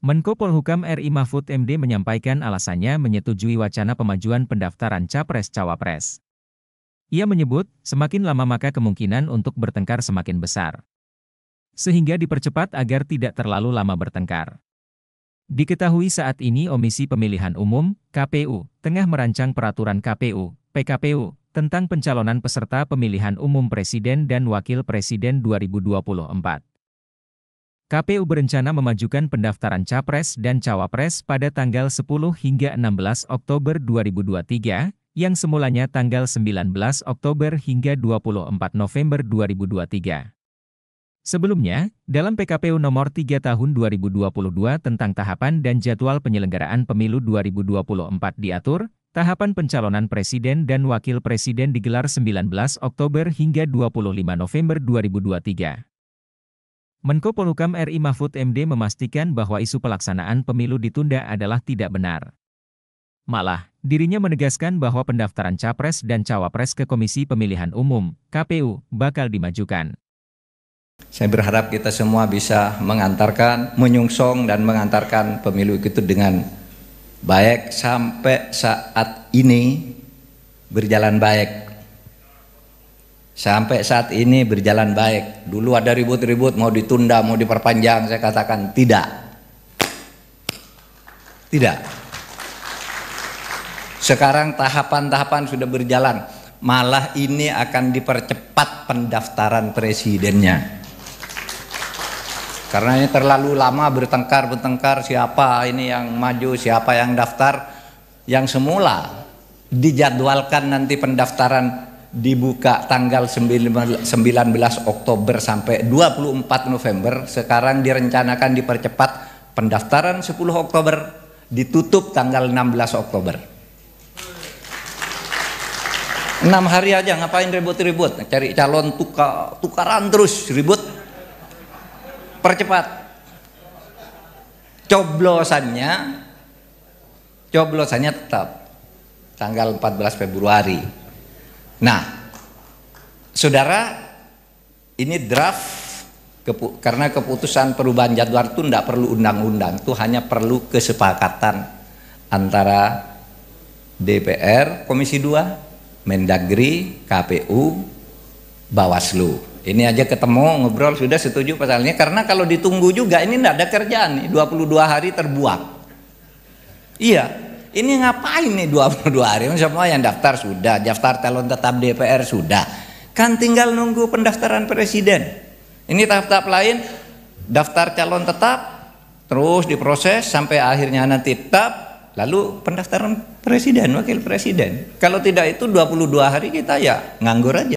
Menko Polhukam RI Mahfud MD menyampaikan alasannya menyetujui wacana pemajuan pendaftaran Capres-Cawapres. Ia menyebut, semakin lama maka kemungkinan untuk bertengkar semakin besar. Sehingga dipercepat agar tidak terlalu lama bertengkar. Diketahui saat ini Komisi Pemilihan Umum, KPU, tengah merancang peraturan KPU, PKPU, tentang pencalonan peserta pemilihan umum Presiden dan Wakil Presiden 2024. KPU berencana memajukan pendaftaran capres dan cawapres pada tanggal 10 hingga 16 Oktober 2023, yang semulanya tanggal 19 Oktober hingga 24 November 2023. Sebelumnya, dalam PKPU nomor 3 tahun 2022 tentang tahapan dan jadwal penyelenggaraan pemilu 2024 diatur, tahapan pencalonan presiden dan wakil presiden digelar 19 Oktober hingga 25 November 2023. Menko Polhukam RI Mahfud MD memastikan bahwa isu pelaksanaan pemilu ditunda adalah tidak benar. Malah, dirinya menegaskan bahwa pendaftaran capres dan cawapres ke Komisi Pemilihan Umum (KPU) bakal dimajukan. Saya berharap kita semua bisa mengantarkan, menyungsong dan mengantarkan pemilu itu dengan baik sampai saat ini berjalan baik sampai saat ini berjalan baik. Dulu ada ribut-ribut mau ditunda, mau diperpanjang, saya katakan tidak. Tidak. Sekarang tahapan-tahapan sudah berjalan, malah ini akan dipercepat pendaftaran presidennya. Karena ini terlalu lama bertengkar-bertengkar siapa ini yang maju, siapa yang daftar, yang semula dijadwalkan nanti pendaftaran dibuka tanggal 19 Oktober sampai 24 November sekarang direncanakan dipercepat pendaftaran 10 Oktober ditutup tanggal 16 Oktober 6 hari aja ngapain ribut-ribut cari calon tuka, tukaran terus ribut percepat coblosannya coblosannya tetap tanggal 14 Februari Nah, saudara, ini draft kepu karena keputusan perubahan jadwal itu tidak perlu undang-undang, itu hanya perlu kesepakatan antara DPR Komisi 2, Mendagri, KPU, Bawaslu. Ini aja ketemu ngobrol sudah setuju pasalnya karena kalau ditunggu juga ini tidak ada kerjaan nih 22 hari terbuang. Iya, ini ngapain nih 22 hari semua yang daftar sudah daftar calon tetap DPR sudah kan tinggal nunggu pendaftaran presiden ini tahap-tahap lain daftar calon tetap terus diproses sampai akhirnya nanti tetap lalu pendaftaran presiden wakil presiden kalau tidak itu 22 hari kita ya nganggur aja